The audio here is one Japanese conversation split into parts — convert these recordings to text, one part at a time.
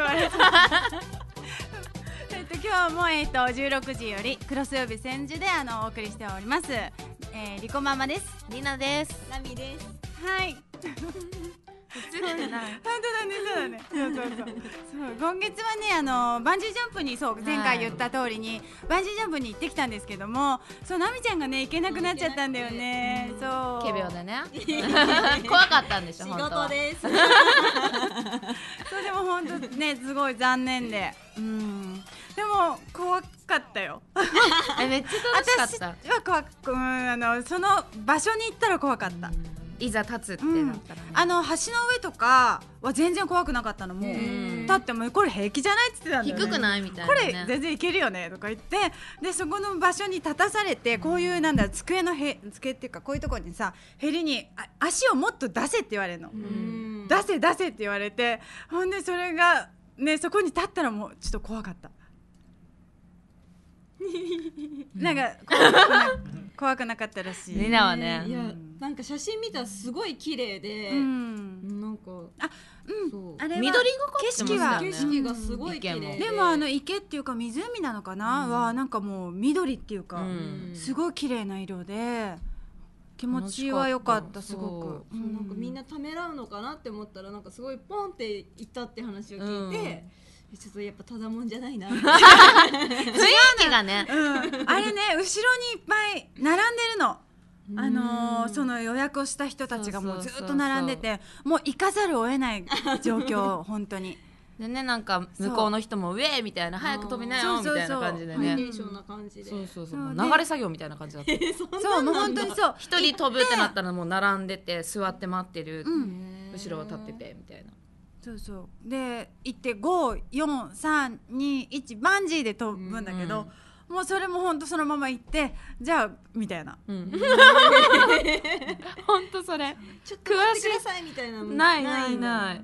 言われた今日もえっと十六時よりクロス曜日千住であのお送りしております、えー、リコママですりなですナミですはいついてない本当だねそうだねそうそうそうそう今月はねあのバンジージャンプにそう前回言った通りに、バンジージャンプに行ってきたんですけどもそうナミちゃんがね行けなくなっちゃったんだよね、うん、そう仮病でね 怖かったんでしょ仕事です そうでも本当ねすごい残念でうんでも怖かったよ。めっちゃ楽しかった。私は怖く、うん、あのその場所に行ったら怖かった。うんいざ立つってなったら、ねうん、あの橋の上とかは全然怖くなかったのも立ってもこれ平気じゃないっつってたの、ね、低くないみたいな、ね、これ全然いけるよねとか言ってでそこの場所に立たされてこういうなんだ机のへ机っていうかこういうところにさへりに足をもっと出せって言われるの出せ出せって言われてほんでそれがねそこに立ったらもうちょっと怖かった。なんか、こう、怖くなかったらしいリナはねいやなんか写真見たらすごい綺麗で、なんかあうんあれ緑がか景色が。景色がすごい綺麗でもあの池っていうか湖なのかな、はなんかもう緑っていうか、すごい綺麗な色で。気持ちは良かったすごく、なんかみんなためらうのかなって思ったらなんかすごいポンっていったって話を聞いて、ちょっとやっぱただもんじゃないな 雰囲気がね、うん、あれね後ろにいっぱい並んでるのあのー、その予約をした人たちがもうずっと並んでてもう行かざるを得ない状況 本当に。でねなんか向こうの人も「ウェー!」みたいな「早く飛びなよ」みたいな感じでねそうそうそう流れ作業みたいな感じだったそうもう本当にそう一人飛ぶってなったらもう並んでて座って待ってる後ろを立っててみたいなそうそうで行って54321バンジーで飛ぶんだけど、うん、もうそれも本当そのまま行ってじゃあみたいな、本当、ほんそれちょっと詳しださいみたいなのないないない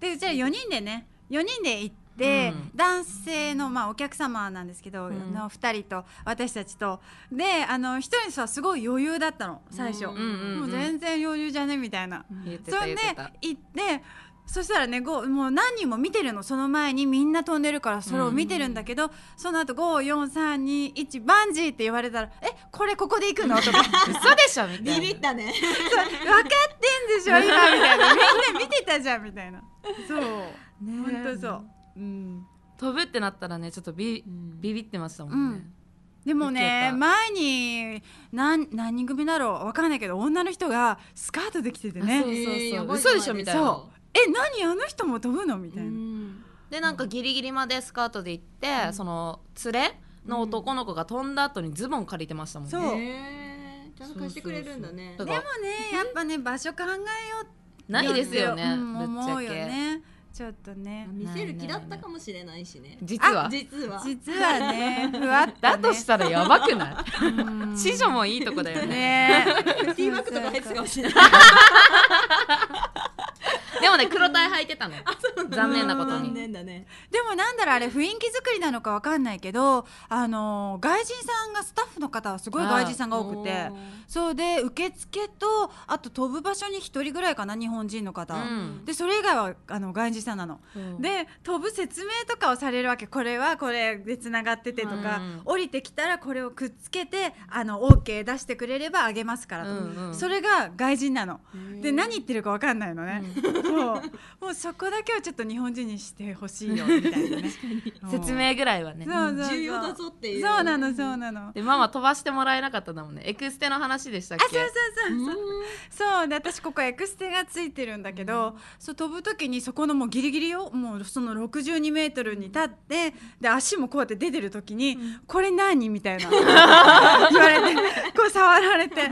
でじゃあ4人でね4人で行ってうん、男性の、まあ、お客様なんですけど、うん、の2人と私たちとであの1人さすごい余裕だったの最初、うんうんうんうん、もう全然余裕じゃねみたいな、うん、それで行ってそしたらねごもう何人も見てるのその前にみんな飛んでるからそれを見てるんだけど、うん、その後54321バンジーって言われたら「えこれここで行くの?」とか「嘘でしょ」みたいなビビったね分かってんでしょ今みたいなみんな見てたじゃんみたいなそう、ね、本当そう、うん、飛ぶってなったらねちょっとビ,、ビビってましたもんね、うんでもね前に何何人組だろう分かんないけど女の人がスカートできててねそうそうそう嘘でしょみたいなえ何あの人も飛ぶのみたいな。でなんかギリギリまでスカートで行って、うん、その連れの男の子が飛んだ後にズボン借りてましたもんね。そうちゃんと貸してくれるんだね。でもねやっぱね場所考えようないですよね。思うよね。ちょっとね見せる気だったかもしれないしね実は 実は実はねふわっ、ね、だとしたらやばくない 子女もいいとこだよねティーバッとか入ってかもしれないでもね黒帯履いてたの残念なことに残念だねでもなんだろうあれ雰囲気作りなのかわかんないけどあの外人さんがスタッフの方はすごい外人さんが多くてそうで受付とあと飛ぶ場所に1人ぐらいかな日本人の方、うん、でそれ以外はあの外人さんなの、うん、で飛ぶ説明とかをされるわけこれはこれでつながっててとか、うん、降りてきたらこれをくっつけてあの OK 出してくれればあげますからと、うんうん、それが外人なので何言ってるかわかんないのね、もうそこだけはちょっと日本人にしてほしいよみたいなね説明ぐらいはね重要だぞっていうそうなのそうなのでママ飛ばしてもらえなかったんだもんねエクステの話でしたっけあそうそうそうそうそうで私ここエクステがついてるんだけど、うそう飛ぶ時にそこのもうギリギリをもうその62メートルに立ってで足もこうやって出てる時に、これ何みたいな 言われてこう触られて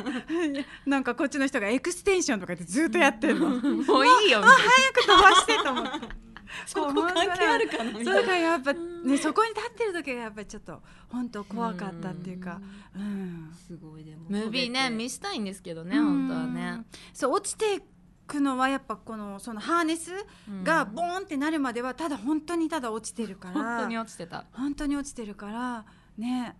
なんかこっちの人がエクステンションとかってずっとやってるの、もういいよ早く飛ばしてと思って。そこ関係あるかなみたいな。やっぱねそこに立ってる時がやっぱちょっと本当怖かったっていうか、うん、すごいでもムービーね見したいんですけどね本当はね。そう落ちてくのはやっぱこのそのハーネスがボーンってなるまではただ本当にただ落ちてるから、うん、本当に落ちてた本当に落ちてるからね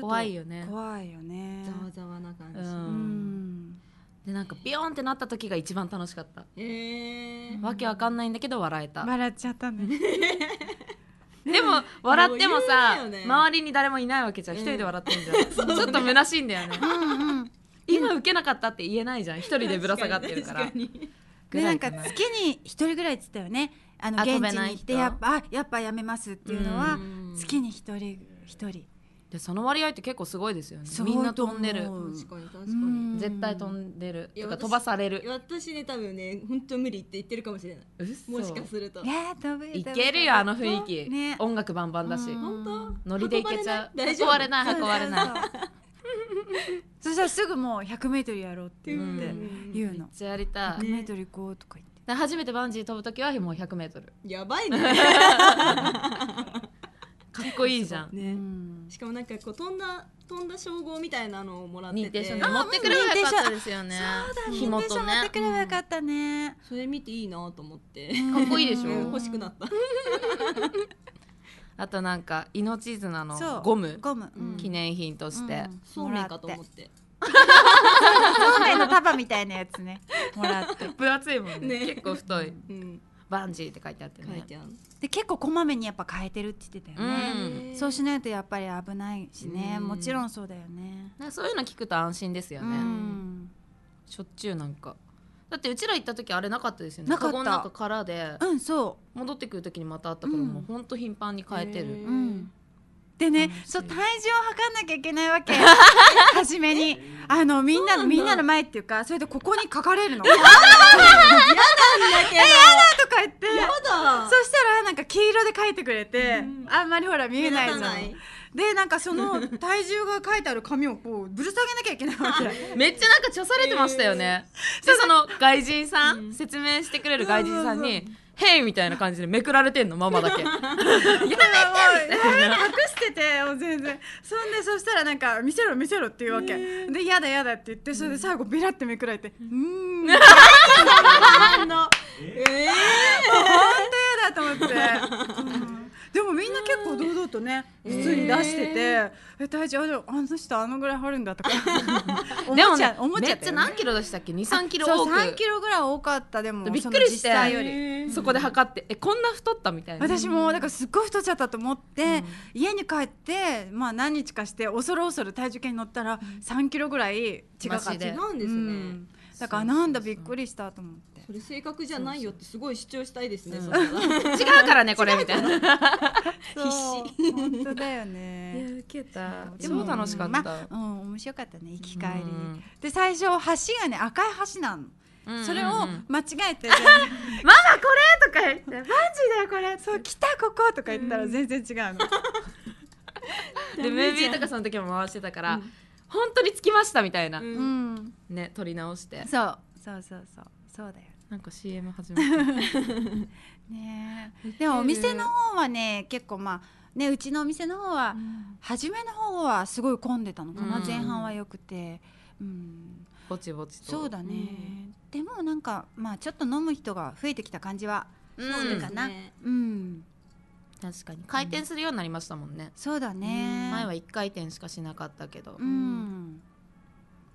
怖いよね怖いよねざわざわな感じ、うんでなんかビヨンってなった時が一番楽しかったえわけわかんないんだけど笑えた笑っちゃったね でも笑ってもさ、周りに誰もいないわけじゃん、一人で笑ってんじゃん、ちょっと虚しいんだよね今受けなかったって言えないじゃん一人でぶら下がってるからなんか月に一人ぐらいっつったよねあの現地に行ってやっぱやっぱやめますっていうのは月に一人一人でその割合って結構すごいですよねみんな飛んでる確かに確かに絶対飛んでるとか飛ばされる私ね多分ね本当無理って言ってるかもしれないもしかするといや飛ぶいけるよあの雰囲気、ね、音楽バンバンだし本当ノリで行けちゃう運ばれない運ばれない そしたらすぐもう百メートルやろうって言って言うのめゃやりたいメートル行こうとか言って初めてバンジー飛ぶ時はもう百メートル。やばいね かっこいいじゃん、ね、しかもなんかこう飛んだ飛んだ称号みたいなのをもらってて認定証、ね、持ってくればよかったですよねそうだ認定持ってくればよかったね、うそれ見ていいなと思ってかっこいいでしょ欲しくなった あとなんか命綱のゴムゴム、うん、記念品として、うん、そうめんかと思って そうめんの束みたいなやつねもらって 分厚いもんね、ね、結構太い、うんバンジーって書いてあってねで結構こまめにやっぱ変えてるって言ってたよね、うん、そうしないとやっぱり危ないしね、うん、もちろんそうだよねそういうの聞くと安心ですよね、うん、しょっちゅうなんかだってうちら行った時あれなかったですよねなかの中からで、うん、そう戻ってくる時にまたあったから、もうほんと頻繁に変えてる、うんでねそう体重を測んなきゃいけないわけ 初めにあのみんなのみんなの前っていうかそれでここに書かれるのやだなんだけどえやだとか言ってやだそしたらなんか黄色で書いてくれて、ん、あんまりほら見えないの。ゃんでなんかその体重が書いてある紙をこうぶる下げなきゃいけないわけめっちゃなんかちされてましたよね、えー、でその外人さん、うん、説明してくれる外人さんに、んんん「へい!」みたいな感じでめくられてんのママだけ やめて隠してて全然そんでそしたらなんか「見せろ見せろ」っていうわけ、で「やだやだ」って言ってそれで最後ビラってめくられて「うん」えー、本当と嫌だと思って。でもみんな結構堂々とね普通に出してて「え大丈夫あの人あのぐらい張るんだ」とか でもねおもちゃ、めっちゃ何キロでしたっけ二3キロ多く三キロぐらい多かったでもびっくりしたより。そこで測ってえこんな太ったみたいな私もだからすっごい太っちゃったと思って、家に帰ってまあ何日かして恐る恐る体重計に乗ったら3キロぐらい違かったんですね、だからなんだびっくりしたと思って。それ性格じゃないよってすごい主張したいですね、うん、違うからねこれみたいな 必死本当だよねいや受けた超楽しかった、まあ、うん、面白かったね行き帰り、で最初橋がね赤い橋なのそれを間違えて、ママ これ!」とか言って「バンジーだよこれ!」そう「来たここ!」とか言ったら全然違うの。でムービーとかその時も回してたから、本当に着きましたみたいな、ね撮り直してそうそうそうそうそうだよなんか CM 始まった ねでもお店の方はね結構まあね、うちのお店の方は、うん、初めの方はすごい混んでたのかな、うん、前半はよくて、うん、ぼちぼちとそうだね、うん、でもなんか、まあ、ちょっと飲む人が増えてきた感じはするかな、うん確かに回転するようになりましたもんね、そうだね前は1回転しかしなかったけど、うん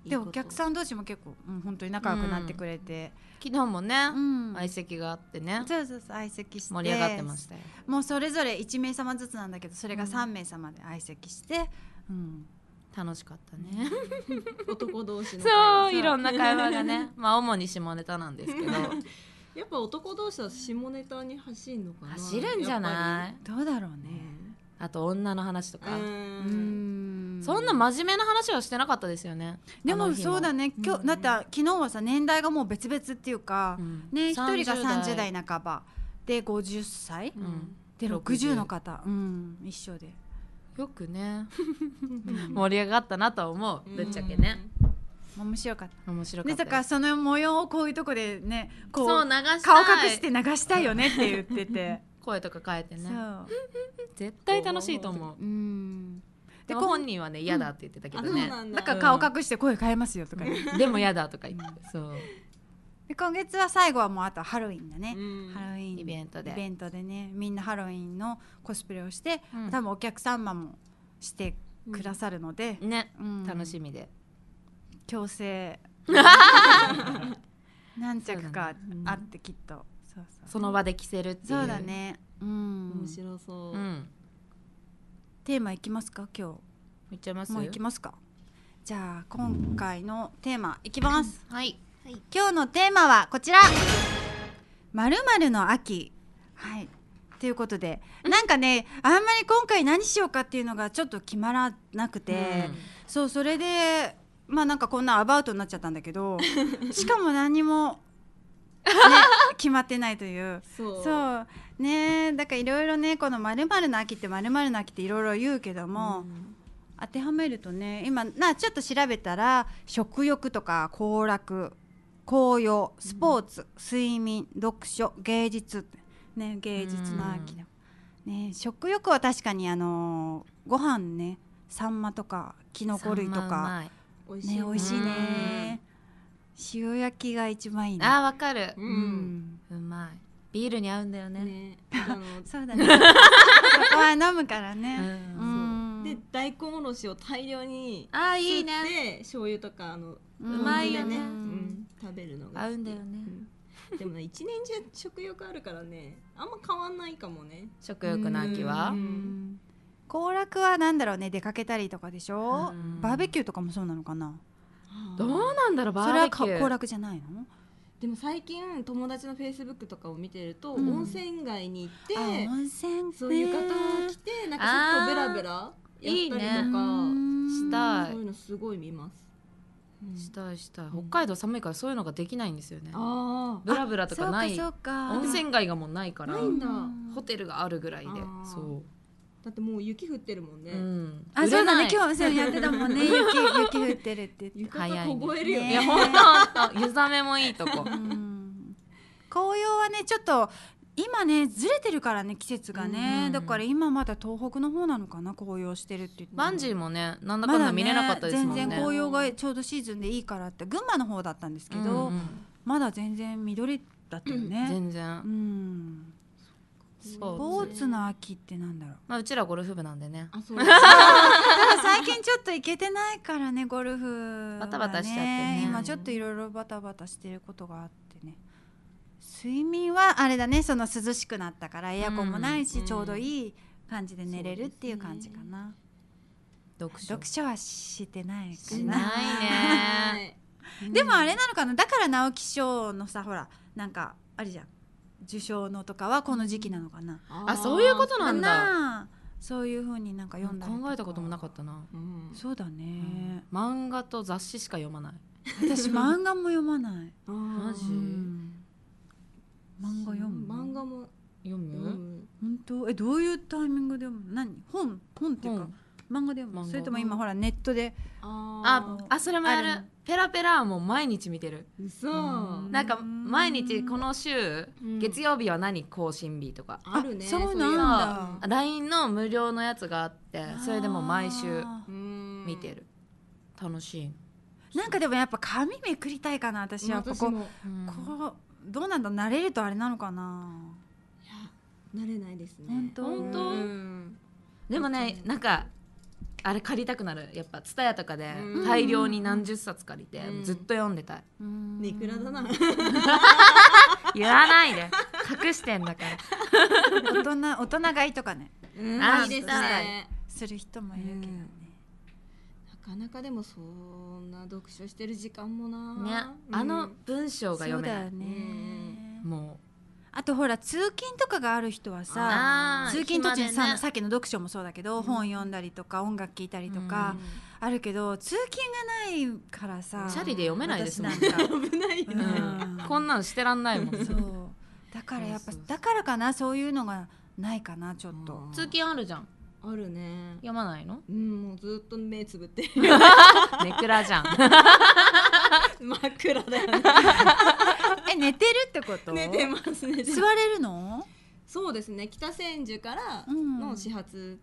でお客さん同士も結構、うん、本当に仲良くなってくれて、うん、昨日もね、うん、相席があってねそうそうそう相席して盛り上がってましたよもうそれぞれ1名様ずつなんだけどそれが3名様で相席して、うん、楽しかったね 男同士のそういろんな会話がね まあ主に下ネタなんですけど やっぱ男同士は下ネタに走るのかな走るんじゃないどうだろうね、あと女の話とかうんそんな真面目な話はしてなかったですよねでもそうだね今日だって昨日はさ年代がもう別々っていうか、ね一人が30代半ばで50歳、で60の方、うん、一緒でよくね 盛り上がったなと思うぶっちゃけね、面白かった面白かっただからその模様をこういうとこでねこう顔隠して流したいよねって言ってて 声とか変えてね 絶対楽しいと思ううんで本人はね嫌だって言ってたけどね、うん、なんか顔隠して声変えますよとか、でも 嫌だとか言ってそう今月は最後はもうあとハロウィンだね、うん、ハロウィンイベントでイベントでねみんなハロウィンのコスプレをして、うん、多分お客様もしてくださるので、うん、ね、楽しみで強制何着 かあってきっとそ,、の場で着せるっていうそうだね、うん、面白そう、うんテーマいきますか今日いっちゃいますもういきますかじゃあ今回のテーマいきます、はい、今日のテーマはこちらまるまるの秋はいということで、なんかねあんまり今回何しようかっていうのがちょっと決まらなくて、うん、そうそれでまあなんかこんなアバウトになっちゃったんだけど しかも何も決まってないというそうねだからいろいろねこの「まるの秋」って「まるの秋」っていろいろ言うけども、うん、当てはめるとね今なちょっと調べたら食欲とか行楽紅葉スポーツ、うん、睡眠読書芸術ね芸術の秋うん、ね食欲は確かにあのー、ご飯ねさんまとかきのこ類とかね美味しいね塩焼きが一番いいねあわかる、うん、うまいビールに合うんだよね、ね、そうだねそこは飲むからね、で大根おろしを大量にあいいね醤油とかあのうまいよね、うん、食べるのが合うんだよね、でもね一年中食欲あるからねあんま変わんないかもね食欲の秋は行楽はなんだろうね出かけたりとかでしょバーベキューとかもそうなのかなどうなんだろうバーベキューそれは行楽じゃないのでも最近友達のフェイスブックとかを見てると、うん温泉街に行って温泉そう浴衣を着てなんかちょっとベラベラやったりとかしたいそういうのすごい見ますしたいしたい北海道寒いからそういうのができないんですよね、あブラブラとかないかか温泉街がもうないからないんだホテルがあるぐらいでそうだってもう雪降ってるもんね、うん、あそうだね今日そうやってたもんね 雪雪降ってるってって浴衣凍えるよねいやほんと湯冷めもいいとこ、紅葉はねちょっと今ねずれてるからね季節がね、だから今まだ東北の方なのかな紅葉してるってってバンジーもねなんだかんだ見れなかったですもんね、全然紅葉がちょうどシーズンでいいからって群馬の方だったんですけど、うんうん、まだ全然緑だったよね、全然うんスポーツの秋ってなんだろう、まあ、うちらゴルフ部なんでねあそう 最近ちょっと行けてないからねゴルフ、バタバタしちゃってね今ちょっといろいろバタバタしてることがあってね睡眠はあれだねその涼しくなったからエアコンもないし、うん、ちょうどいい感じで寝れるっていう感じかな、ね、読書読書はしてないかないね でもあれなのかなだから直木賞のさほらなんかあるじゃん受賞のとかはこの時期なのかなあそういうことなんだそういうふうになんか読んだ考えたこともなかったな、うん、そうだね、うん、漫画と雑誌しか読まない私漫画も読まないマジ、うん、漫画読む漫画も読む、本当えどういうタイミングで読む何本本っていうか漫画でもそれとも今ほらネットでああそれもやるペラペラはもう毎日見てるそうなんか毎日この週、うん、月曜日は何更新日とかあるねそうなんだ LINE の無料のやつがあってそれでも毎週見てる楽しいなんかでもやっぱ紙めくりたいかな私はここ、うん、こうどうなんだ慣れるとあれなのかな慣れないですね本当、うん、でもねなんかあれ借りたくなるやっぱ蔦屋とかで大量に何十冊借りてずっと読んでたい、いくらだな 言わないで隠してんだから大人大人買いとかね、うん、あいいですねする人もいるけどね、なかなかでもそんな読書してる時間もなね、あの文章が読めない、ね、もうあとほら通勤とかがある人はさ通勤途中にさ、ね、さっきの読書もそうだけど、うん、本読んだりとか音楽聴いたりとか、うん、あるけど通勤がないからさチャリで読めないですもんね危 ないよね、うん、こんなのしてらんないもんそうだからやっぱだからかなそういうのがないかなちょっと通勤あるじゃんあるね読まないのうんもうずっと目つぶって めくらじゃん 枕だよねえ寝てるってこと寝てますね座れるのそうですね北千住からの始発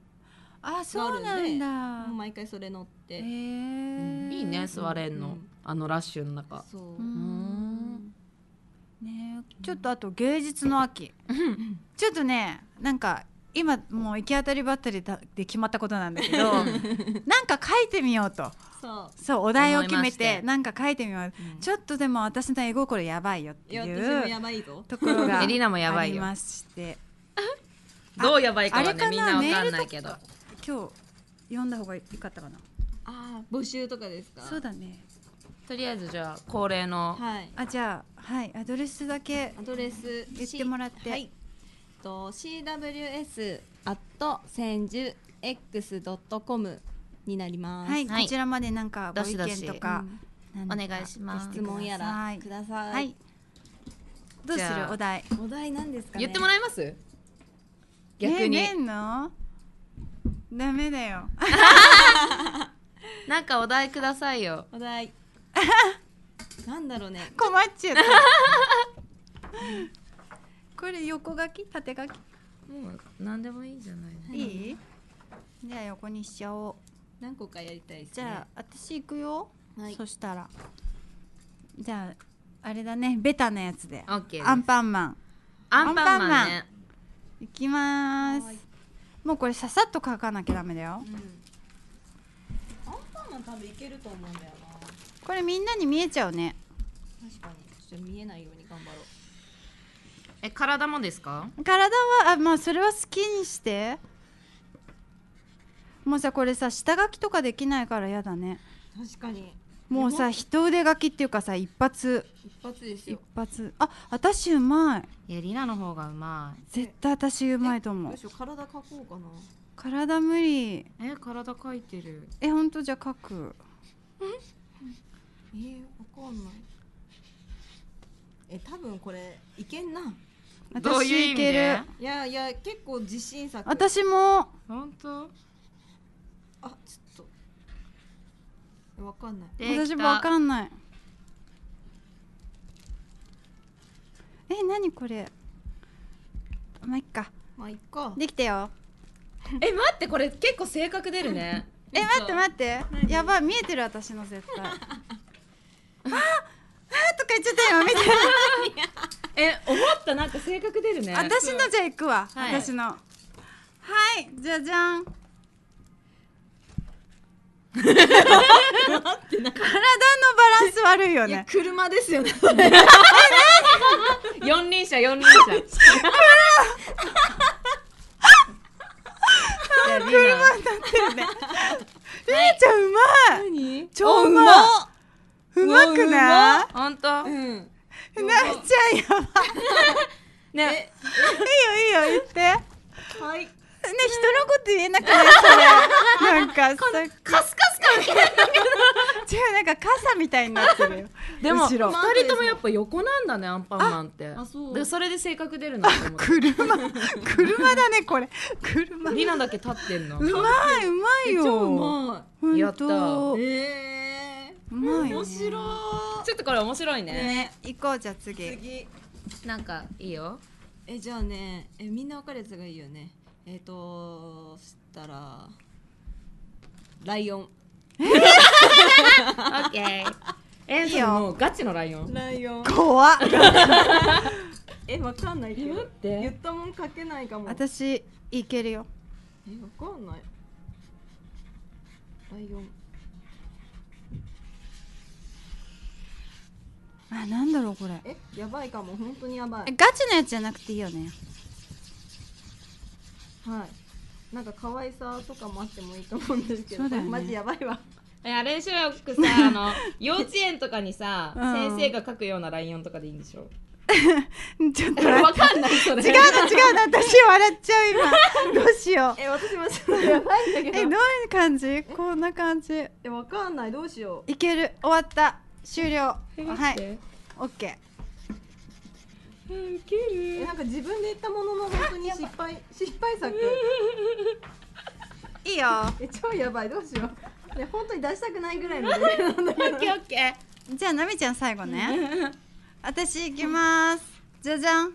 あそうなんだ毎回それ乗っていいね座れんのあのラッシュの中そうねちょっとあと芸術の秋ちょっとねなんか今もう行き当たりばったりで決まったことなんだけどなんか書いてみようとそうお題を決めてなんか書いてみます、うん、ちょっとでも私の絵心やばいよっていうところが ありまして どうやばいかはねみんなわかんないけど今日読んだ方がよかったかなああ募集とかですかそうだねとりあえずじゃあ恒例の、はい、あじゃあはいアドレスだけアドレス言ってもらって、はい、と CWS@ 千住 x.com になります。はい、こちらまでなんかご意見とか、お願いします。質問やらください。はい、どうするお題？お題なんですか、ね、言ってもらいます？逆に。えー、の？ダメだよ。なんかお題くださいよ。お題。なんだろうね。困っちゃった。これ横書き縦書き？もう何でもいいんじゃない？いい？じゃあ横にしちゃおう。何個かやりたいです、ね、じゃあ私行くよ、はい、そしたらじゃああれだねベタなやつでアンパンマンアンパンマン、ね、いきますもうこれささっと書かなきゃダメだよ、うん、アンパンマン多分いけると思うんだよなこれみんなに見えちゃうね確かにじゃ見えないように頑張ろうえ体もですか体はあまあそれは好きにしてもうさこれさ下書きとかできないから嫌だね確かにもうさ人腕書きっていうかさ一発一発ですよ一発あ私うまいいやりなの方がうまい絶対私うまいと思うう体描こうかな体無理え体描いてるえ本当じゃあ描くえー、わかんないえ多分これいけんな私いけるいやいや結構自信作私も本当あちょっとわかんない私わかんないえ何これまあいっかまあいっかできたよえ待ってこれ結構性格出るねえ待って待ってやばい見えてる私の絶対 ああとか言っちゃったよみた え思ったなんか性格出るね私のじゃあいくわ、はい、私のはいじゃじゃん 体のバランス悪いよね。車ですよね。四輪車、四輪車。車になってるね。り ちゃんうまい。何超うま。うまくない本当。なっちゃんやばね。いいよいいよ言って。はい。ね人のこと言えなくないそれなんかさカスカスかみたいな違うなんか傘みたいになってるよでも二人ともやっぱ横なんだねアンパンマンってでそれで性格出るの車車だねこれ車リナだけ立ってんのうまいうまいよやったえーうまい、ね、面白いちょっとこれ面白いね、ね、行こうじゃあ次次なんかいいよえじゃあねえみんな分かるやつがいいよねえっ、ー、としたらライオンオッケーえー、いいよもうガチのライオンライオン怖っ えわかんないけどって言ったもん書けないかも私いけるよえわかんないライオンあなんだろうこれえやばいかも本当にやばいガチのやつじゃなくていいよねはいなんか可愛さとかもあってもいいと思うんですけど、そうねマジやばいわいや練習よくさ あの幼稚園とかにさ、うん先生が書くようなライオンとかでいいんでしょう。ちょっとわかんないそれ違うの違うの私笑っちゃう今 どうしようえ私もそれやばいんだけえどういう感じこんな感じえわかんないどうしよういける終わった終了はいオッケーうん、ケるなんか自分で言ったものの本当に失敗失敗作 いいよえ超やばいどうしようね本当に出したくないぐらいの オッケーオッケーじゃあなみちゃん最後ね私行きますじゃじゃん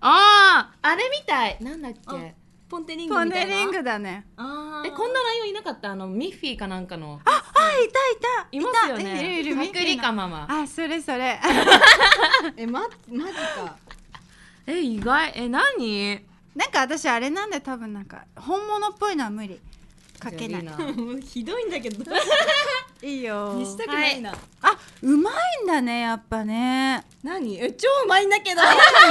あああれみたいなんだっけポンテリングみたいなポンテリングだねあえこんなライオンいなかったあのミッフィーかなんかのああいたいたいますよねいるいるパクリカママあそれそれ えまマジかえ意外え何なんか私あれなんで多分なんか本物っぽいのは無理かけない ひどいんだけど いいよにしたくないな、はい、あうまいんだねやっぱね何え超うまいんだけど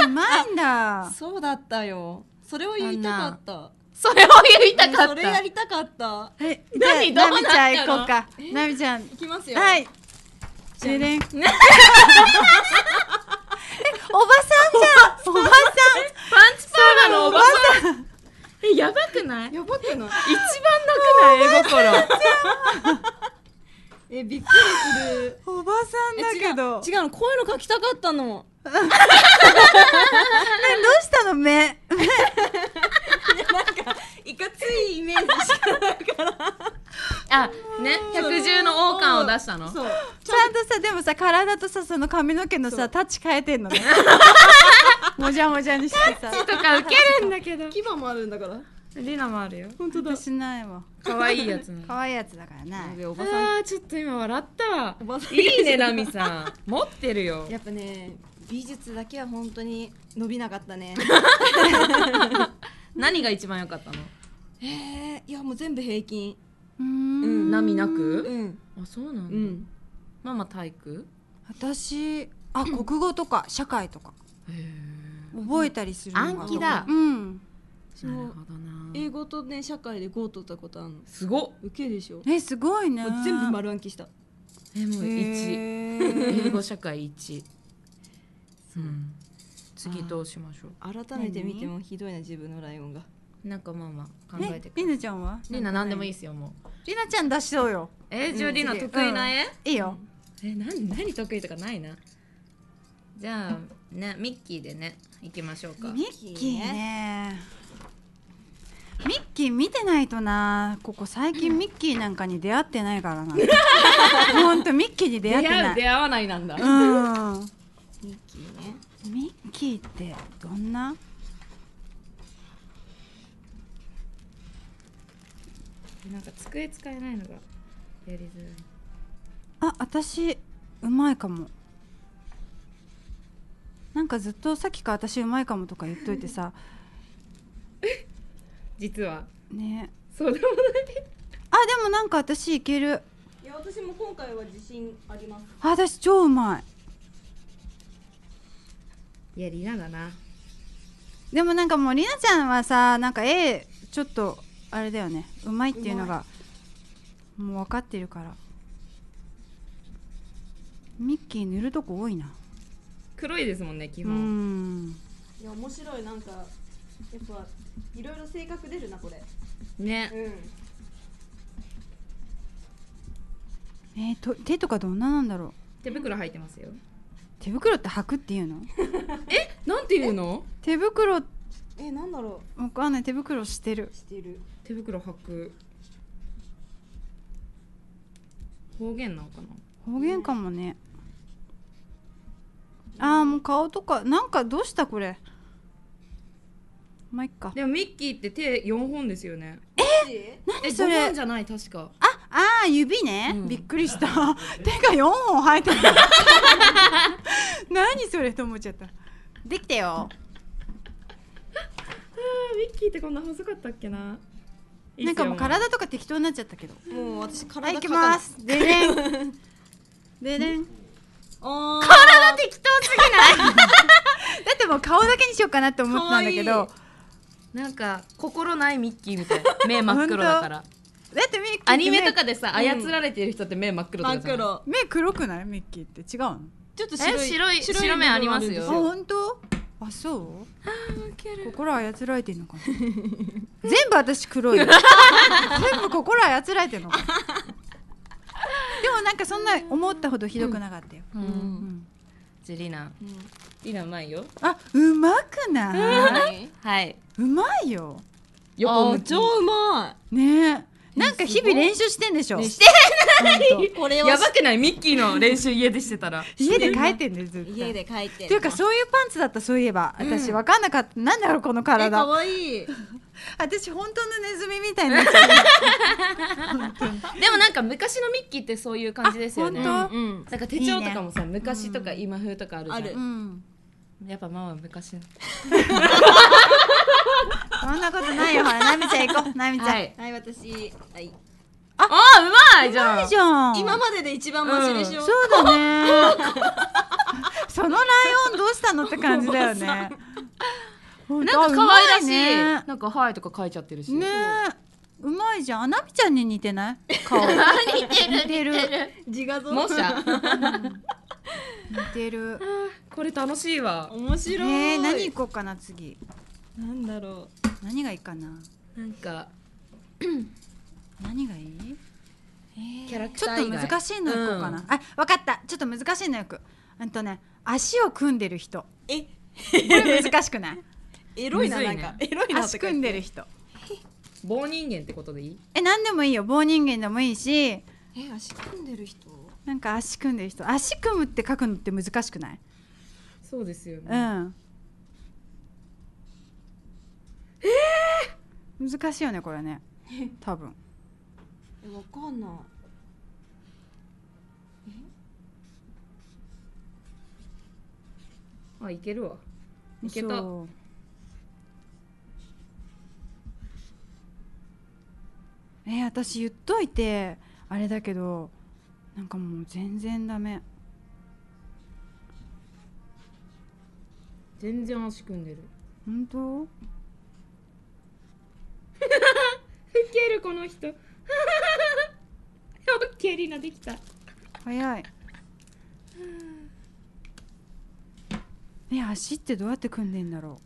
うまいんだそうだったよそれを言いたかったそれを言いたかった、それやりたかったえ何どうなっちゃん行こうかなみちゃんいきますよはいジェ えおばさんじゃんおばさんパンチパーマのおばさんえやばくないやばくない一番なくない絵心 えびっくりするおばさんだけど違うのこういうの描きたかったのね どうしたの目なんかいかついイメージしかないからあね百獣の王冠を出したのそうちゃんとさでもさ体とさその髪の毛のさタッチ変えてんのね もじゃもじゃにしてさとか受けるんだけど牙もあるんだからリナもあるよ本当だしないわ可愛いいやつ可愛いいやつだからねおばさんあちょっと今笑ったわいいねラミさん持ってるよやっぱね美術だけは本当に伸びなかったね 何が一番良かったのえー、いやもう全部平均うん波なく、うん、あそうなんだ、うん、ママ体育私あ国語とか社会とか覚えたりする暗記だうんなるほどな英語とね社会で5取ったことあるのすごっ受けでしょえすごいね全部丸暗記したえもう1英語社会1うん、次どうしましょう改めて見てもひどいな自分のライオンがなんかまあまあ考えてりなちゃんはりな何でもいいですよもうりなちゃん出しそうよえじゃありな得意な絵、いいよえな何得意とかないなじゃあねミッキーでねいきましょうかミッキーねミッキー見てないとなここ最近ミッキーなんかに出会ってないからな本当 ミッキーに出会ってない出会わないなんだうんミッキーねミッキーってどんななんか机使えないのがやりづらいあ私うまいかもなんかずっとさっきから私うまいかもとか言っといてさ 実はねそうでもないあでもなんか私いけるいや私も今回は自信ありますあ私超うまいいやリナだなでもなんかもうりなちゃんはさなんか絵ちょっとあれだよねうまいっていうのがもう分かってるからミッキー塗るとこ多いな黒いですもんね基本いや面白いなんかやっぱいろいろ性格出るなこれね、うん、えー、と手とかどんななんだろう手袋入ってますよ手袋って履くっていうの えなんていうの手袋えなんだろうわかんない手袋してるしてる手袋履く方言なのかな方言かもね、うん、ああもう顔とかなんかどうしたこれまあ、いっかでもミッキーって手4本ですよねえ何それ4本じゃない確かあああ指ね、うん、びっくりした 手が4本生えてる 何それと思っちゃったできたよミッキーってこんな細かったっけななんかもう体とか適当になっちゃったけどもう私体いきますでねん でねん体適当すぎないだってもう顔だけにしようかなって思ったんだけどなんか心ないミッキーみたいな目真っ黒だからだってミッキーアニメとかでさ操られてる人って目真っ黒と真かっじゃな黒目黒くないミッキーって違うのちょっと白いえ白い白目ありますよあ本当あそう心操られてんのかな 全部私黒い 全部心操られてんのかでもなんかそんな思ったほどひどくなかったよ、ううんんじゃうん、ナリナうまいよあうまくないはいはいうまいよ横あ向き超うまねなんか日々練習してんでしょ。してない。これやばくないミッキーの練習家でしてたら。家で書いてんでと家で書いて。というかそういうパンツだったそういえば私分かんなかったなんだろうこの体。可愛い。私本当のネズミみたいな でもなんか昔のミッキーってそういう感じですよね、うん、なんか手帳とかもさ、ね、昔とか今風とかあるじゃん、うん、やっぱママ昔のそんなことないよなみちゃん行こうなみちゃんはい、私はいああうまいじゃんゃん今までで一番マシでしょ、うん、そうだね そのライオンどうしたのって感じだよねなんか可愛らしい、ね、なんかはいとか書いちゃってるしねうまいじゃんなみちゃんに似てない顔 似てる似てる自画像模写 似てるこれ楽しいわ面白い、えー、何行こうかな次なんだろう何がいいかななんか 何がいい、えー、キャラクターちょっと難しいの行こうかな、うん、あわかったちょっと難しいの行くうんとね足を組んでる人えこれ難しくない エロいな、ね、なんかエロいな足組んでる人 棒人間ってことでいいえ何でもいいよ棒人間でもいいしえ足組んでる人なんか足組んでる人足組むって書くのって難しくないそうですよね、うん、えー、難しいよねこれね 多分え分かんないあいけるわいけたえー、私言っといてあれだけどなんかもう全然ダメ全然足組んでる本当ウケるこの人オッケーリナできた早いえ足ってどうやって組んでんだろ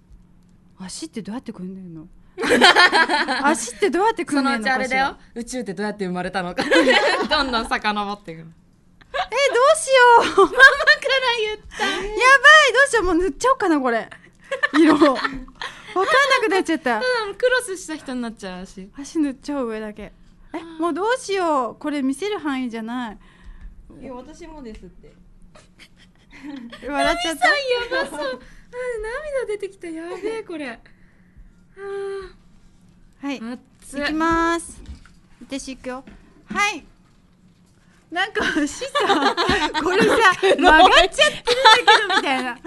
う足ってどうやって組んでんの 足ってどうやって組んでるのかしらそのうちあれだよ宇宙ってどうやって生まれたのか どんどん遡っていくえどうしようママから言ったやばいどうしようもう塗っちゃおうかなこれ色わかんなくなっちゃったただクロスした人になっちゃうし足塗っちゃう上だけえもうどうしようこれ見せる範囲じゃないいや私もですって笑っちゃったやばそうあ涙出てきたやべえこれはい。いきます。私行くよ。はい。なんかしさ、これさ、曲がっちゃってるんだけどみたいな。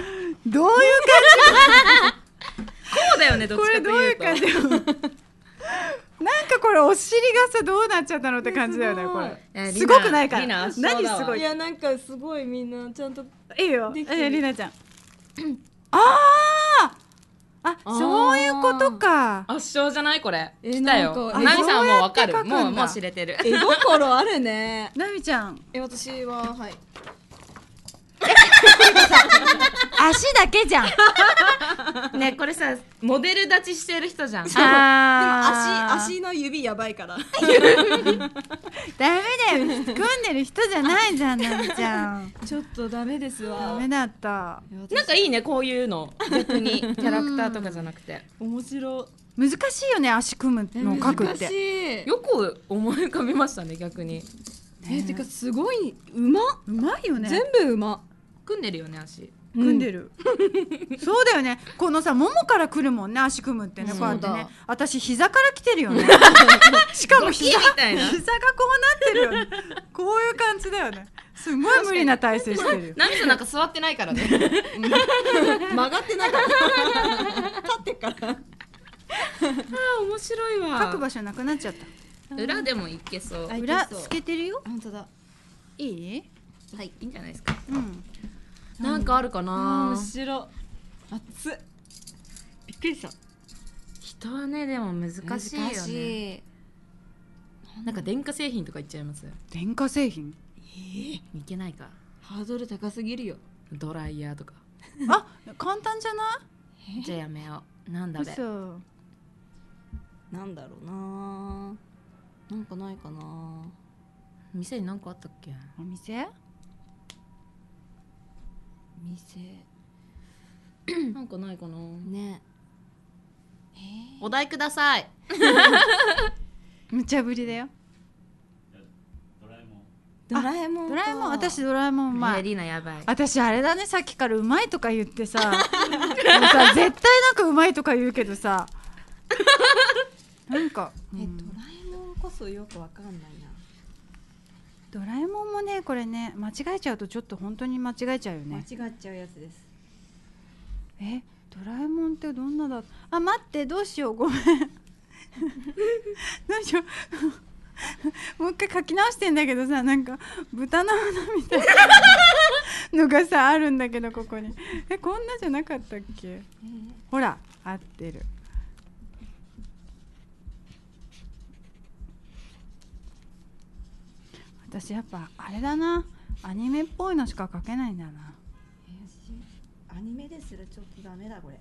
どういう感じこうだよね、どっちかというと。これどういう感じなんかこれお尻がさどうなっちゃったのって感じだよねこれすごくないから何すごいいやなんかすごいみんなちゃんといいよえりなちゃん あああそういうことか圧勝じゃないこれえ来たよなんさんもわかるそうもうもう知れてる絵心 あるねなみ ちゃんえ私ははい足だけじゃん。ねこれさモデル立ちしてる人じゃん。あ足足の指やばいから。ダメだよ。組んでる人じゃないじゃんなみちゃん。ちょっとダメですダメ。だった。なんかいいねこういうの逆にキャラクターとかじゃなくて面白難しいよね足組むのを書くっ難しい。て。よく思い浮かびましたね逆に。えてかすごいうまっ。うまいよね。全部うま。組んでるよね足組んでる、そうだよねこのさももからくるもんね足組むってねこうやってね私膝から来てるよね しかも膝みたいな膝がこうなってるよねこういう感じだよねすごい無理な体勢してるよナミさんなんか座ってないからね曲がってなかった。立ってっから。あ面白いわ書く場所なくなっちゃった裏でもいけそういけそう裏透けてるよ本当だ。いいはいいいんじゃないですかうんなんかあるかな後ろ。熱っびっくりした人はねでも難しいよねなんか電化製品とか言っちゃいます電化製品ええー、いけないかハードル高すぎるよドライヤーとかあ簡単じゃないじゃあやめようなんだべなんだろうななんかないかな店に何かあったっけお店店 なんかないかなねえー、お題ください 無茶ぶりだよドラえもんドラえもん私ドラえもんうまいリナやばい私あれだねさっきからうまいとか言ってさ もうさ絶対なんかうまいとか言うけどさ なんか、うん、えドラえもんこそよくわかんないなドラえもんもねこれね間違えちゃうとちょっと本当に間違えちゃうよね間違っちゃうやつですえドラえもんってどんなだあ待ってどうしようごめん どしよう もう一回書き直してんだけどさなんか豚の鼻みたいなのがさあるんだけどここにえこんなじゃなかったっけ、えー、ほら合ってる私やっぱあれだなアニメっぽいのしか描けないんだなアニメですらちょっとダメだこれ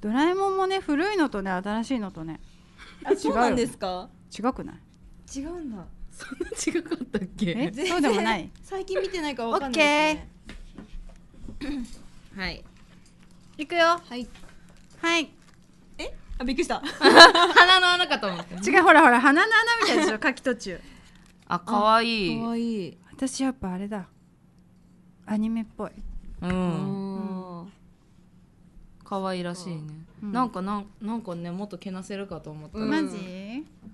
ドラえもんもね古いのとね新しいのとねあ違うんですか違くない違うんだそんな違かったっけえそうでもない 最近見てないからわかんないですねはいいくよはいはいあびっくりした 鼻の穴かと思って。違うほらほら鼻の穴みたいでしょ書き途中あ可愛いい可愛いい私やっぱあれだアニメっぽいうん可愛、うん、いらしいね、うん、なんかなんなんかねもっとけなせるかと思った、うん、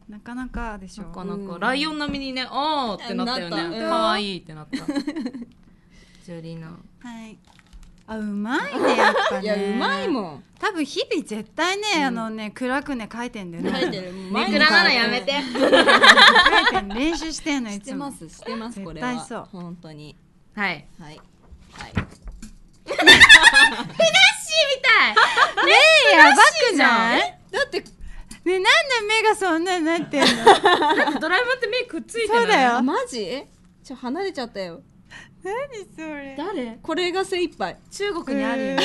なかなかでしょなかなか、ライオン並みにね「あー」ってなったよね可愛いいってなった ジョリーナはいあうまいねやっぱね いやうまいもん多分日々絶対ね、うん、あのね暗くね書いてんだよね書いてる暗なのやめて書いて練習してんのいつもしてますしてますこれは絶対そう本当にはいはいはい フィなッシーみたいねえやばくないだってねなんで目がそんなになってんのだってドライもんって目くっついてなそうだよマジちょ離れちゃったよ何それ誰これが精一杯中国にあるよ、ね、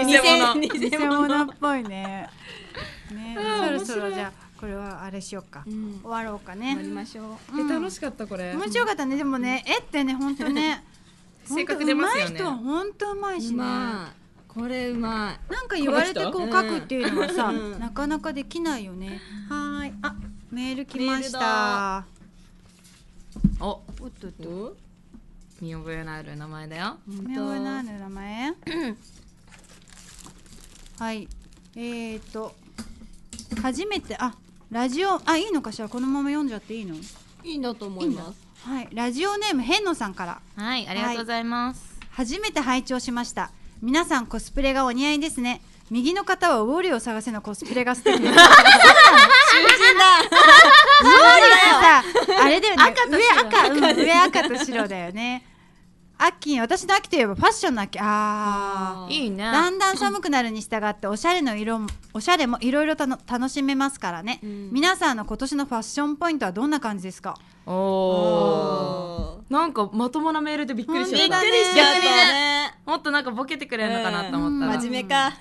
偽物偽物っぽいねね、そろそろじゃこれはあれしようか、うん、終わろうかね終わりましょう、うん、え楽しかったこれ面白かったねでもねえってね本当ね性格 出ますよね上手い人は本当上手いしねこれうまいなんか言われてこう書くっていうのはさ、うん、なかなかできないよねはいあメール来ましたおおっとっと見覚えのある名前だよ見覚えのある名前はいえーと初めてあラジオあいいのかしらこのまま読んじゃっていいのいいんだと思いますはいラジオネームへんのさんからはいありがとうございます、はい、初めて拝聴しました皆さんコスプレがお似合いですね右の方はウォーリーを探せのコスプレが素敵囚人 だ ウォーリーってさあれだよね赤と白上赤、うん、上赤と白だよね秋私の秋といえばファッションの秋ああいいねだんだん寒くなるに従っておしゃれの色おしゃれもいろいろ楽しめますからね、うん、皆さんの今年のファッションポイントはどんな感じですかおおなんかまともなメールでびっくりしちゃった、ね、びっくりしちゃったねもっとなんかボケてくれるのかなと思ったら、うん、真面目か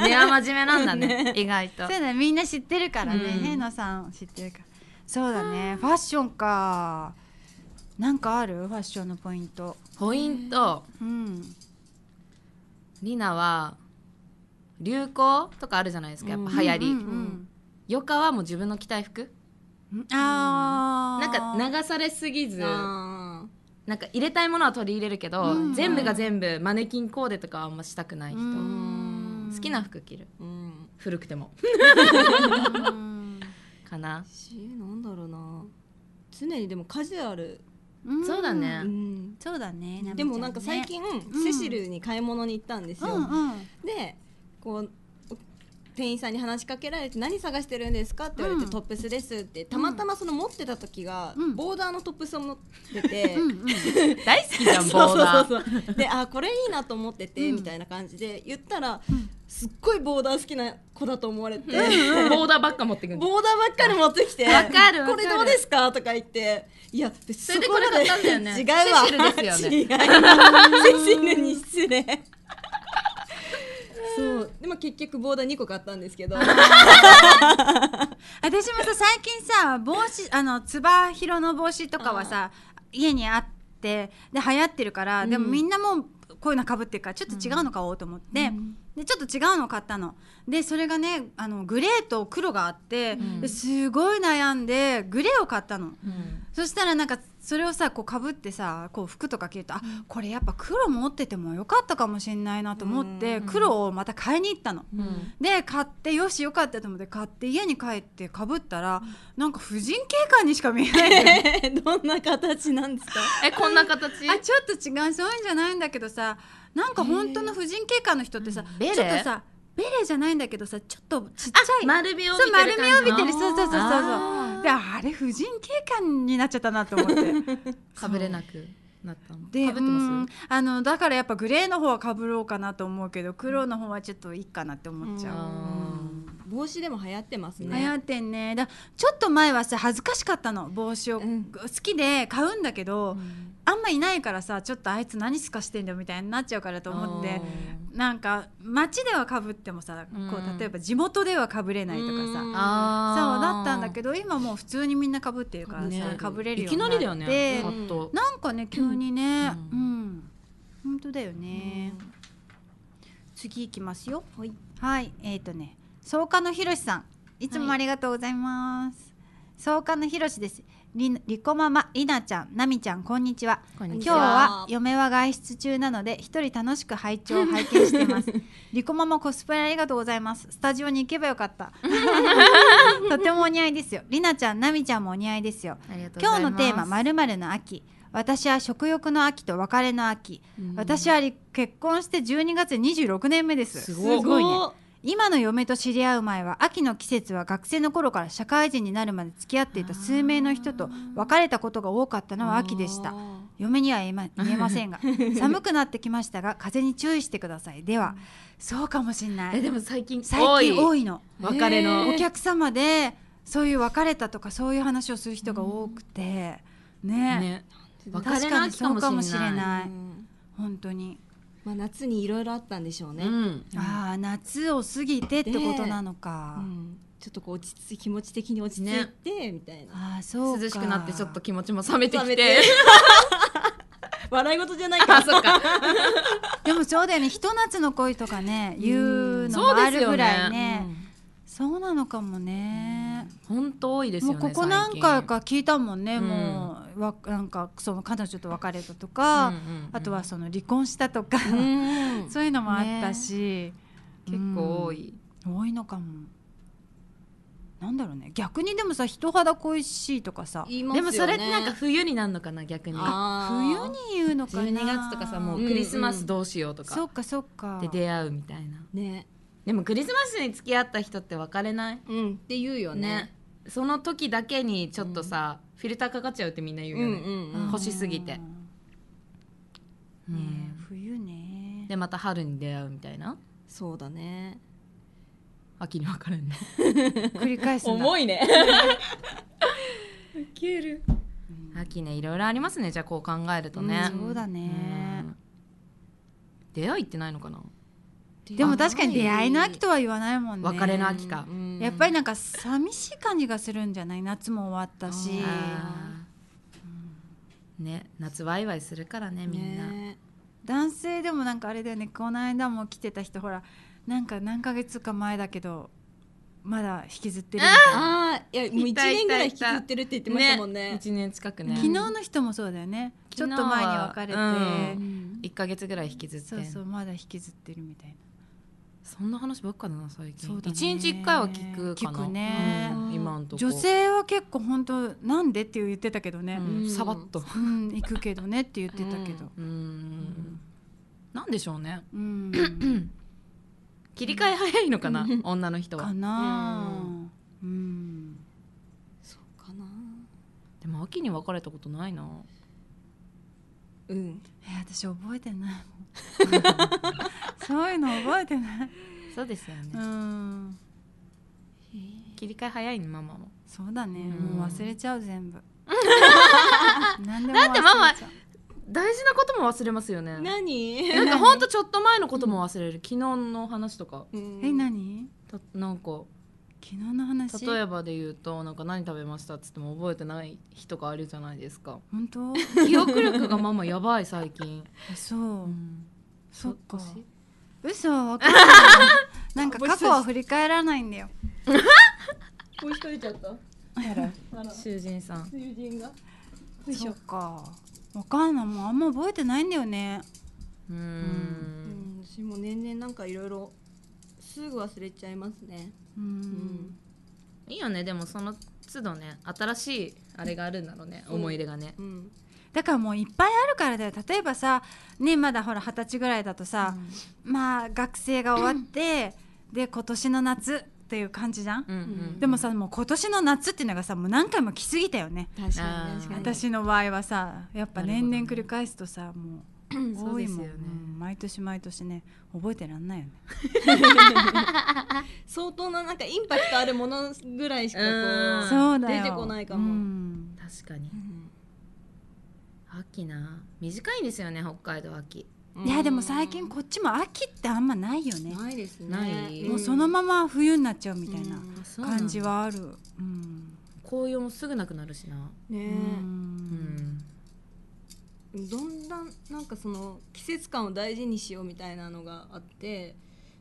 根は真面目なんだね ね、意外とそうだ、ね、みんな知ってるからね、うん、平さん知ってるからそうだねファッションかなんかあるファッションのポイントポイントうんりなは流行とかあるじゃないですかやっぱ流行り、うんうんうんはもう自分の着たい服あなんか流されすぎずなんか入れたいものは取り入れるけど、うん、全部が全部マネキンコーデとかはあんましたくない人好きな服着る古くても かなしなんだろうな常にでもカジュアルそうだね、うん、そうだね、でもなんか最近、うセシルに買い物に行ったんですよ、うんうん、でこう店員さんに話しかけられて「何探してるんですか?」って言われて「トップスです」ってたまたまその持ってた時が、ボーダーのトップスを持ってて、大好きじゃんボーダーであこれいいなと思ってて、みたいな感じで言ったら、すっごいボーダー好きな子だと思われて、ボーダーばっか持ってくるボーダーばっかり持ってきて「わかるこれどうですか?」とか言っていやそれでこれ買ったんだよね違うわ違うねシルに失礼そうでも結局ボーダー2個買ったんですけど 私もさ最近さ帽子あのつばひろの帽子とかはさ家にあってで流行ってるから、うん、でもみんなもこういうのかぶってるからちょっと違うの買おうと思って、うん、でちょっと違うの買ったのでそれがねあのグレーと黒があって、うん、すごい悩んでグレーを買ったの、そしたらなんかそれをさこうかぶってさこう服とか着ると、あこれやっぱ黒持っててもよかったかもしれないなと思って、黒をまた買いに行ったの。うん、で買ってよしよかったと思って買って家に帰ってかぶったら、なんか婦人警官にしか見えない、どんな形なんですかえこんな形あちょっと違うそういうんじゃないんだけどさなんか本当の婦人警官の人ってさ、えー、ちょっとさベレーじゃないんだけどさちょっとちっちゃい丸みを帯びてる丸みを帯びてるそうそうそうそうであれ婦人警官になっちゃったなと思ってかぶ れなくなったのであのだからやっぱグレーの方はかぶろうかなと思うけど黒の方はちょっといいかなって思っちゃう、うん、帽子でも流行ってますね流行ってんねだちょっと前はさ恥ずかしかったの帽子を、うん、好きで買うんだけど、うんあんまいないからさちょっとあいつ何すかしてんだよみたいになっちゃうからと思ってなんか街ではかぶってもさ、うん、こう例えば地元ではかぶれないとかさ、うん、そうだったんだけど今もう普通にみんなかぶってるからさ、ね、かぶれるようになっていきなりだよね、なんかね急にね、うん、うん、本当だよね、次いきますよはいはいえっ、ー、とね草加のひろしさんいつもありがとうございます、はい、草加のひろしですりりこママりなちゃんなみちゃんこんにちはにちは今日は嫁は外出中なので一人楽しく拝聴を 拝見していますりこママコスプレありがとうございますスタジオに行けばよかった とてもお似合いですよりなちゃんなみちゃんもお似合いですよ今日のテーマまるまるの秋私は食欲の秋と別れの秋、うん、私は結婚して12月26年目ですすごいね今の嫁と知り合う前は秋の季節は学生の頃から社会人になるまで付き合っていた数名の人と別れたことが多かったのは秋でした嫁には言えま言えませんが寒く なってきましたが風に注意してくださいでは、そうかもしれないえでも最近最近多いの別れのお客様でそういう別れたとかそういう話をする人が多くて、ねね確かにそうかもしれない、うん、本当にまあ、夏にいろいろあったんでしょうね、うん、ああ夏を過ぎてってことなのか、うん、ちょっとこう落ち着気持ち的に落ち着いて、ね、みたいなあそう涼しくなってちょっと気持ちも冷めてきて 笑い事じゃないかそっか でもそうだよね「ひと夏の恋」とかね言うのもあるぐらいね、ねうん、そうなのかもね、本当多いですよねここ何回か聞いたもんね、うん、もうわなんかその彼女と別れたとか、うんうんうん、あとはその離婚したとか、うん、そういうのもあったし、ね、結構多い、うん、多いのかも。なんだろうね逆にでもさ人肌恋しいとかさ、ね、でもそれってなんか冬になるのかな逆に冬に言うのかな12月とかさもうクリスマスどうしようとか、うんうん、そっかそっかで出会うみたいなねでもクリスマスに付き合った人って別れないうんって言うよねその時だけにちょっとさ、うん、フィルターかかっちゃうってみんな言うよね、うんうんうん、欲しすぎて、うん、ね冬ねでまた春に出会うみたいなそうだね秋に別れんね 繰り返す重いね ウケる秋ねいろいろありますねじゃあこう考えるとね、うん、そうだね、出会いってないのかなでも確かに出会いの秋とは言わないもんね別れの秋か、うん、やっぱりなんか寂しい感じがするんじゃない夏も終わったし、うん、ね夏ワイワイするからねみんな、ね、男性でもなんかあれだよねこの間も来てた人ほらなんか何ヶ月か前だけどまだ引きずってるみたいなあいやもう1年ぐらい引きずってるって言ってましたもんねね1年近くね昨日の人もそうだよねちょっと前に別れて、うん、1か月ぐらい引きずってそうそうまだ引きずってるみたいなそんな話ばっかだな最近一、日一回は聞くかな聞くね、うん、今んとこ女性は結構本当なんでって言ってたけどね、うん、サバッと、うん、行くけどねって言ってたけど、うん、なんでしょうね、うん、切り替え早いのかな女の人はかなうん、そうかなでも秋に別れたことないなうん、え私覚えてない そういうの覚えてないそうですよねうん切り替え早いねママもそうだね、もう忘れちゃう全部 何でだってママ大事なことも忘れますよね何なんかほんとちょっと前のことも忘れる、うん、昨日の話とか、え何なんか昨日の話例えばで言うとなんか何食べましたっつっても覚えてない日とかあるじゃないですか本当記憶力がママやばい最近 そう、うん、そっか嘘分かんななんか過去は振り返らないんだよ押しといちゃったああ囚人さん囚人がそっか分かんないもうあんま覚えてないんだよねうんうん私も年々なんかいろいろすぐ忘れちゃいますねうんいいよねでもその都度ね新しいあれがあるんだろうね、うん、思い入れがね、うん、だからもういっぱいあるからだよ例えばさねまだほら二十歳ぐらいだとさ、うん、まあ学生が終わって、で今年の夏っていう感じじゃんうんうんうん、でもさもう今年の夏っていうのがさもう何回も来すぎたよね確かに私の場合はさやっぱ年々繰り返すとさもう 多いもんね、毎年毎年ね覚えてらんないよね 相当ななんかインパクトあるものぐらいしかこう出てこないかも、確かに、うん、秋な短いんですよね北海道秋いやでも最近こっちも秋ってあんまないよねないですねもうそのまま冬になっちゃうみたいな感じはある、うん、紅葉もすぐなくなるしなねうんどんだんなんかその季節感を大事にしようみたいなのがあって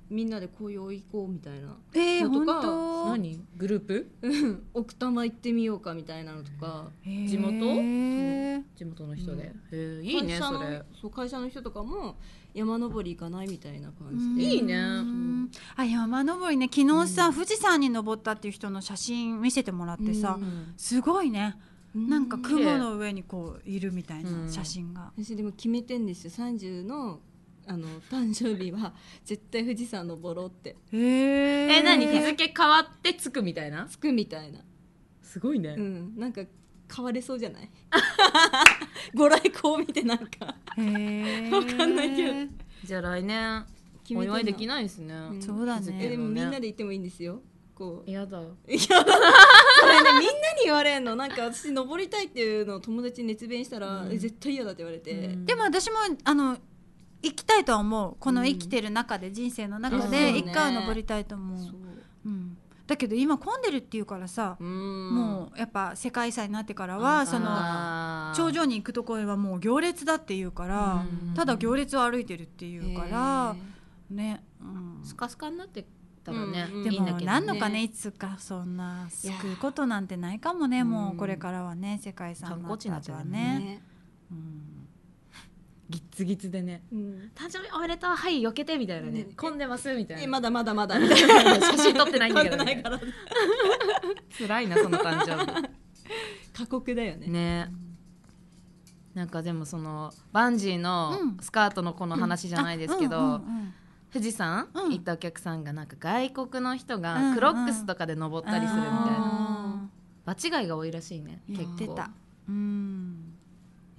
みんなで紅葉行こうみたいなえー、とか何グループ奥多摩行ってみようかみたいなのとか地元、地元の人で、うん、いいねそれそう会社の人とかも山登り行かないみたいな感じでいいねあ山登りね昨日さ、うん、富士山に登ったっていう人の写真見せてもらってさ、うん、すごいねなんか雲の上にこういるみたいな写真が、私でも決めてんですよ30のあの誕生日は 絶対富士山登ろうってええ何日付変わって着くみたいな着くみたいなすごいねうんなんか変われそうじゃない ご来光見てなんか わかんないけどじゃあ来年お祝いできないですね、うん、そうだね、でもみんなで行ってもいいんですよ構嫌だ嫌だなそれねみんなに言われんのなんか私登りたいっていうのを友達に熱弁したら、うん、絶対嫌だって言われて、うん、でも私もあの行きたいとは思うこの生きてる中で、うん、人生の中で一回登りたいと思ううね、うんだけど今混んでるっていうからさもうやっぱ世界遺産になってからはその頂上に行くところはもう行列だっていうからただ行列を歩いてるっていうからね、うん、スカスカになってったらね、うんうん、いいんだけね、何のかねいつかそんな救うことなんてないかもねもうこれからはね世界遺産になった後はね。ギッツギツでね、うん、誕生日おめでとうはい避けてみたいなね、う混んでますみたいなまだまだまだ 写真撮ってないんだけど、ね、辛いなその誕生日 過酷だよねねなんかでもそのバンジーのスカートのこの話じゃないですけど、うん富士山、行ったお客さんがなんか外国の人がクロックスとかで登ったりするみたいな、場違いが多いらしいね結構うん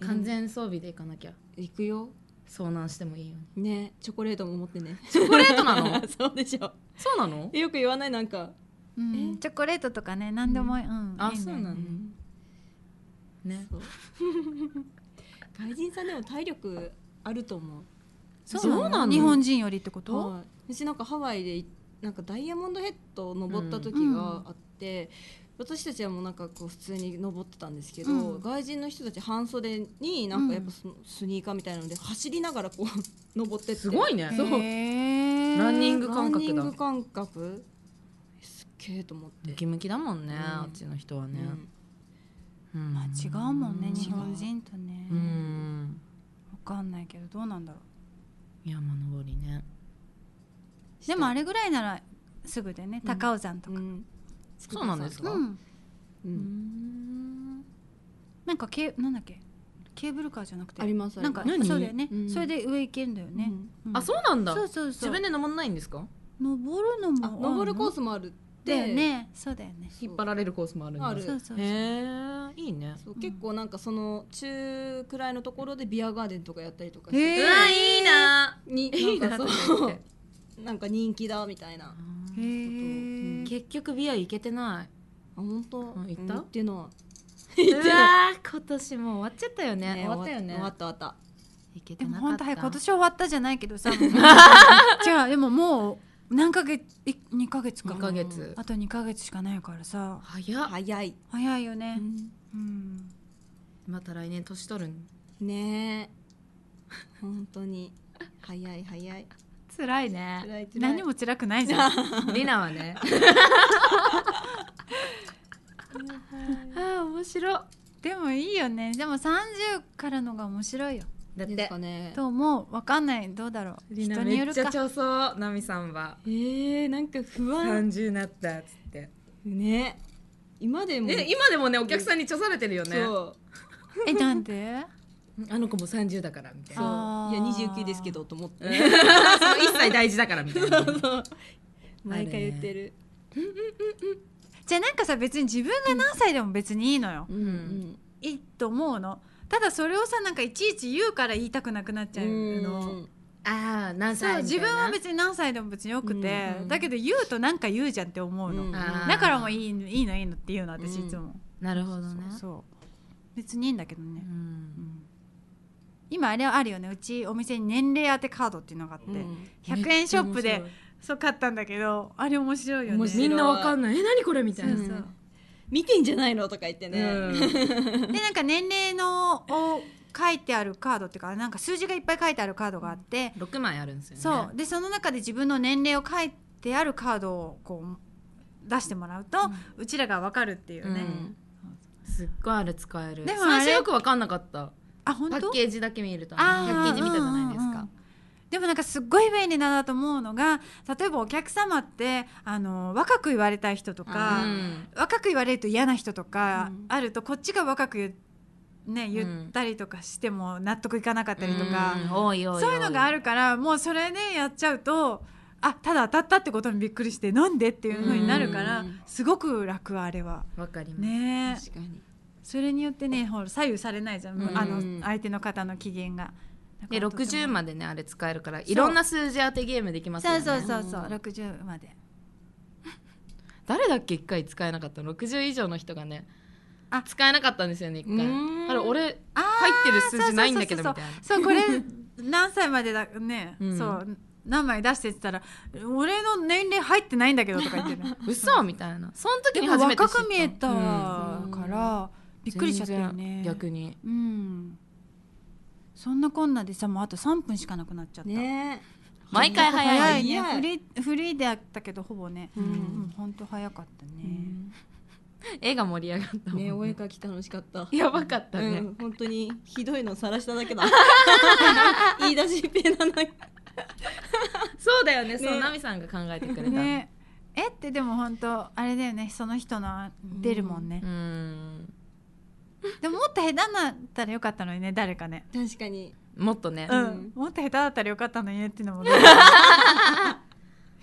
完全装備で行かなきゃ行くよ遭難してもいいよねチョコレートも持ってねチョコレートなの そうでしょそうなのよく言わないなんか、うん、チョコレートとかね何でも、うん、あ、そうなのね 外人さんでも体力あると思うそうなの日本人よりってこと、はい、私なんかハワイでなんかダイヤモンドヘッド登った時があって、うん、私たちはもうなんかこう普通に登ってたんですけど、うん、外人の人たち半袖になんかやっぱそのスニーカーみたいなので走りながらこう 登ってってすごいねそうランニング感覚ランニング感覚すっげえと思ってムキムキだもんね、うん、あっちの人はね、うんまあ違うもんね日本人とねうんわかんないけどどうなんだろう山登りねでもあれぐらいならすぐでね、高尾山とか、うん、そうなんですか、うんうん、なんかけなんだっけケーブルカーじゃなくてありますなんかそうだよね、うん、それで上行けるんだよね、あそうなんだそうそうそう自分で登んないんですか登るのも登るコースもあるだよねそうだよね引っ張られるコースもあるんだそうそうそうへえ結構なんかその中くらいのところでビアガーデンとかやったりとかして、うわいいなになんかそうなんか人気だみたいな結局ビア行けてないあ本当行った行ってないうわ今年も終わっちゃったよね終わったよね終わった終わった行けてなかった本当今年終わったじゃないけどさ じゃあでももう何ヶ月い2ヶ月か2ヶ月あと2ヶ月しかないからさ早い早い早いよね、うん、うん、また来年年取るねえ本当に早い早い辛いね辛い辛い何も辛くないじゃん リナはね ああ面白でもいいよねでも30からのが面白いよだってかねとわかんないどうだろう人によるかめっちゃ調ナミさんはえー、なんか不安なったっつってね今でもえ今でもねお客さんに調されてるよねえなんで あの子も三十だからみたいなそういやですけどと思って一切大事だからみたいな 毎回言ってる、じゃあなんかさ別に自分が何歳でも別にいいのよ、うん、うん、いいと思うのただそれをさなんかいちいち言うから言いたくなくなっちゃうの。ああ何歳自分は別に何歳でも別によくて、うんうん、だけど言うと何か言うじゃんって思うの、うん、だからもういいのいいのいいのって言うの私いつも、うん、なるほどねそう別にいいんだけどね、うん、今あれあるよねうちお店に年齢当てカードっていうのがあって、うん、100円ショップでそう買ったんだけどあれ面白いよねみんなわかんないえ何これみたいな見てんじゃないのとか言ってね、うん、でなんか年齢のを書いてあるカードっていうかなんか数字がいっぱい書いてあるカードがあって6枚あるんですよねそうでその中で自分の年齢を書いてあるカードをこう出してもらうと、うん、うちらが分かるっていうね、うん、すっごいあれ使えるでも最初よく分かんなかったあ本当パッケージだけ見ると、ね、パッケージ見たじゃないですか、でもなんかすっごい便利だなと思うのが例えばお客様ってあの若く言われたい人とか、うん、若く言われると嫌な人とか、あるとこっちが若く言っね、言ったりとかしても納得いかなかったりとか、そういうのがあるからもうそれで、ね、やっちゃうとあただ当たったってことにびっくりしてなんでっていうふうになるからすごく楽あれは。わかります、ね、確かにそれによってねほら左右されないじゃん、あの相手の方の機嫌が。で60までねあれ使えるからいろんな数字当てゲームできますよねそうそうそうそう60まで 誰だっけ1回使えなかったの60以上の人がねあ使えなかったんですよね1回あれ俺入ってる数字ないんだけどみたいなそうこれ何歳までだね、うん、そう何枚出してってたら「俺の年齢入ってないんだけど」とか言ってる 嘘みたいなその時に初めて知った若く見えたから、うん、びっくりしちゃったよね逆にうんそんなこんなでさもうあと3分しかなくなっちゃった、ね、毎回早いねフリフリーであったけどほぼね本当、うん、早かったね、絵が盛り上がったねお絵かき楽しかったやばかったね、うん、本当にひどいの晒しただけだ 言い出しっぺなのそうだよねねそう奈美さんが考えてくれた、ね、えってでも本当あれだよねその人の出るもんねうん でももっと下手なったらよかったのにね誰かね確かにもっとね、うん、もっと下手だったらよかったのにねっていうのも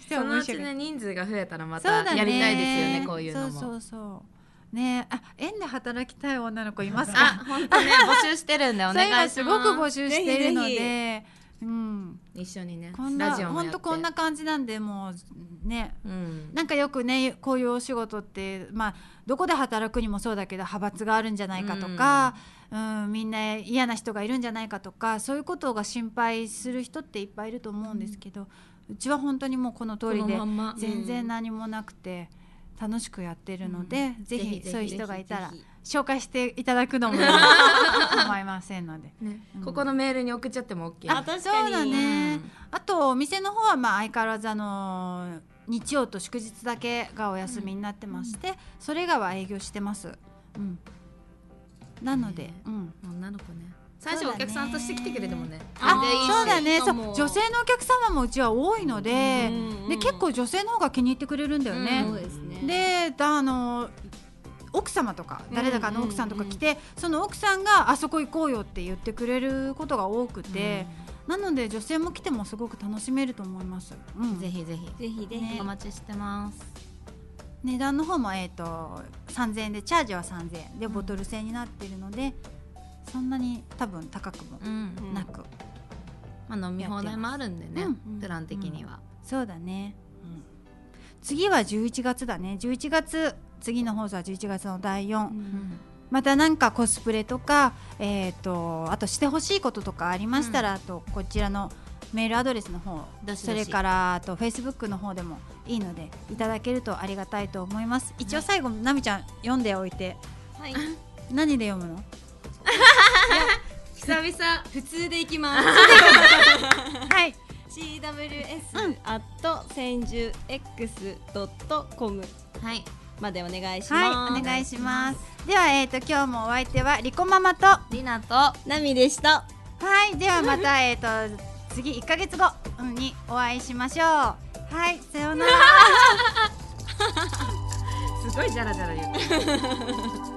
そのうちね人数が増えたらまたやりたいですよね、ね、こういうのもそうそうそうねあ園で働きたい女の子いますかあ本当ね募集してるんでお願いしますすごく募集してるのでうん、一緒にねこんな本当こんな感じなんでもうね、うん、なんかよくねこういうお仕事ってまあどこで働くにもそうだけど派閥があるんじゃないかとか、うん、うん、みんな嫌な人がいるんじゃないかとかそういうことが心配する人っていっぱいいると思うんですけど、うん、ちは本当にもうこの通りで全然何もなくて楽しくやってるので、うん、ぜひそういう人がいたら。ぜひぜひ紹介していただくのも構 いませんので、ねうん、ここのメールに送っちゃっても OK あ確かそうだね、うん、あとお店の方はまあ相変わらずあの日曜と祝日だけがお休みになってまして、うん、それ以外は営業してます、うん、なので、うん、女の子ね最初お客さんとして来てくれてもねあそうだね女性のお客様もうちは多いので,、で結構女性の方が気に入ってくれるんだよね、であの奥様とか誰だかの奥さんとか来て、その奥さんがあそこ行こうよって言ってくれることが多くて。なので女性も来てもすごく楽しめると思います。うん、ぜひぜひぜひぜひ、お待ちしてます。値段の方も、えーと、と3000円でチャージは3000円でボトル製になっているので、うん、そんなに多分高くもなく、うんうん、まあ、飲み放題もあるんでね、うん、プラン的には、そうだね、次は11月だね11月次の放送は11月の第4、うん、また何かコスプレとか、えーと、あとしてほしいこととかありましたら、うん、とこちらのメールアドレスの方それからあとフェイスブックの方でもいいのでいただけるとありがたいと思います一応最後、な、美み、ちゃん読んでおいて、はい、何で読むの 久々普通でいきます はい CWS、う千住 x c はいまでお願いします。はい、お願いします。では、えっ、ー、と、今日もお相手はリコママとりなとなみでした。はい、では、また、えっ、ー、と、次一ヶ月後にお会いしましょう。はい、さようなら。すごいじゃらじゃら言う。